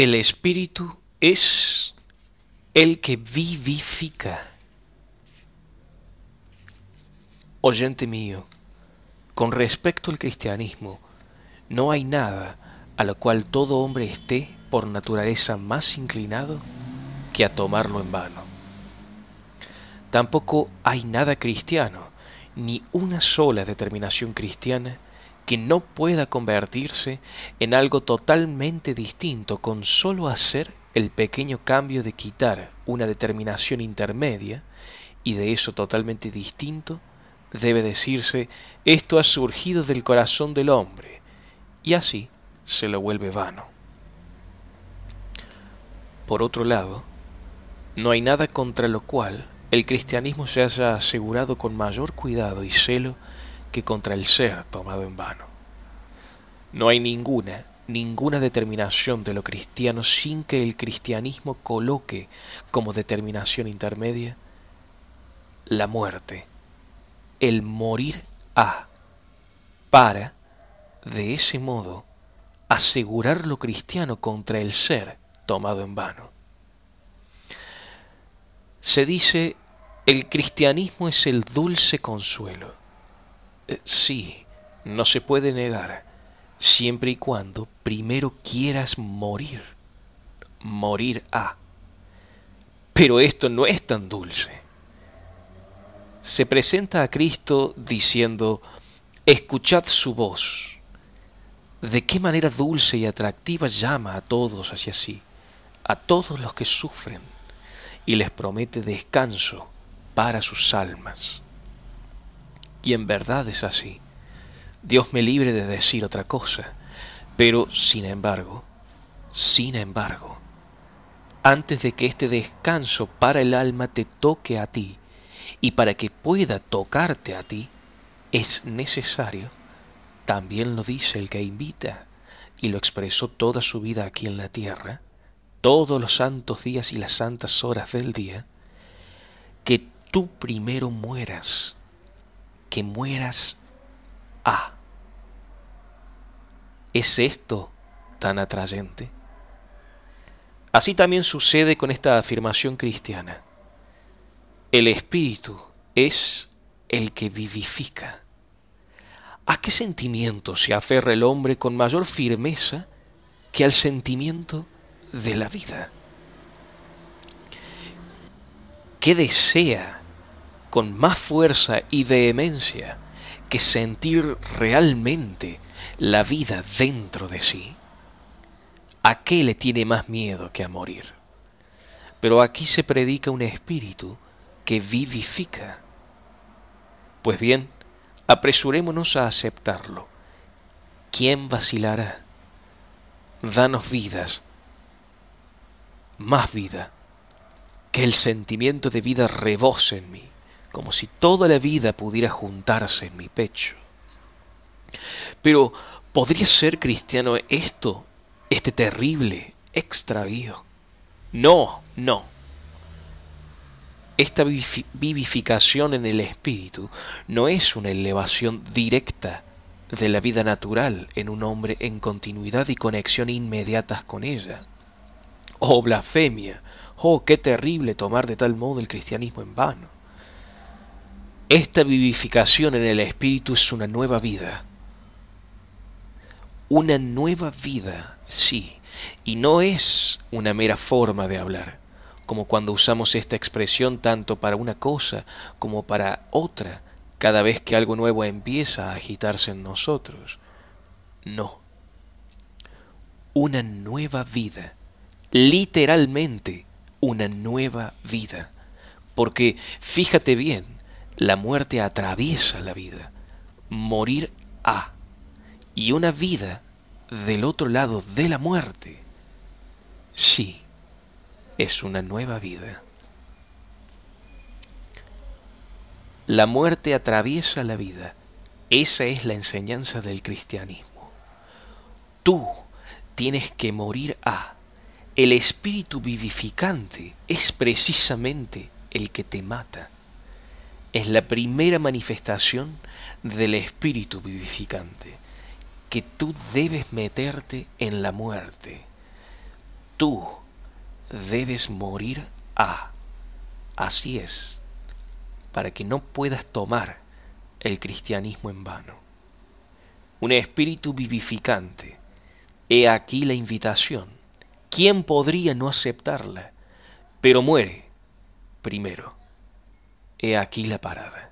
El Espíritu es el que vivifica. Oyente mío, con respecto al cristianismo, no hay nada a lo cual todo hombre esté por naturaleza más inclinado que a tomarlo en vano. Tampoco hay nada cristiano, ni una sola determinación cristiana que no pueda convertirse en algo totalmente distinto con sólo hacer el pequeño cambio de quitar una determinación intermedia y de eso totalmente distinto debe decirse esto ha surgido del corazón del hombre y así se lo vuelve vano. Por otro lado, no hay nada contra lo cual el cristianismo se haya asegurado con mayor cuidado y celo que contra el ser tomado en vano. No hay ninguna, ninguna determinación de lo cristiano sin que el cristianismo coloque como determinación intermedia la muerte, el morir a, para, de ese modo, asegurar lo cristiano contra el ser tomado en vano. Se dice, el cristianismo es el dulce consuelo. Eh, sí, no se puede negar, siempre y cuando primero quieras morir, morir a. Pero esto no es tan dulce. Se presenta a Cristo diciendo, escuchad su voz. De qué manera dulce y atractiva llama a todos hacia sí, a todos los que sufren, y les promete descanso para sus almas y en verdad es así. Dios me libre de decir otra cosa, pero sin embargo, sin embargo, antes de que este descanso para el alma te toque a ti y para que pueda tocarte a ti, es necesario, también lo dice el que invita y lo expresó toda su vida aquí en la tierra, todos los santos días y las santas horas del día, que tú primero mueras que mueras a. ¿Es esto tan atrayente? Así también sucede con esta afirmación cristiana. El espíritu es el que vivifica. ¿A qué sentimiento se aferra el hombre con mayor firmeza que al sentimiento de la vida? ¿Qué desea con más fuerza y vehemencia que sentir realmente la vida dentro de sí? ¿A qué le tiene más miedo que a morir? Pero aquí se predica un espíritu que vivifica. Pues bien, apresurémonos a aceptarlo. ¿Quién vacilará? Danos vidas, más vida, que el sentimiento de vida rebose en mí como si toda la vida pudiera juntarse en mi pecho. Pero, ¿podría ser cristiano esto, este terrible extravío? No, no. Esta vivificación en el espíritu no es una elevación directa de la vida natural en un hombre en continuidad y conexión inmediatas con ella. Oh, blasfemia. Oh, qué terrible tomar de tal modo el cristianismo en vano. Esta vivificación en el Espíritu es una nueva vida. Una nueva vida, sí, y no es una mera forma de hablar, como cuando usamos esta expresión tanto para una cosa como para otra, cada vez que algo nuevo empieza a agitarse en nosotros. No. Una nueva vida, literalmente una nueva vida. Porque fíjate bien, la muerte atraviesa la vida. Morir a. Y una vida del otro lado de la muerte. Sí, es una nueva vida. La muerte atraviesa la vida. Esa es la enseñanza del cristianismo. Tú tienes que morir a. El espíritu vivificante es precisamente el que te mata es la primera manifestación del espíritu vivificante, que tú debes meterte en la muerte. Tú debes morir a. Así es, para que no puedas tomar el cristianismo en vano. Un espíritu vivificante. He aquí la invitación. ¿Quién podría no aceptarla? Pero muere primero. e aquí la parada.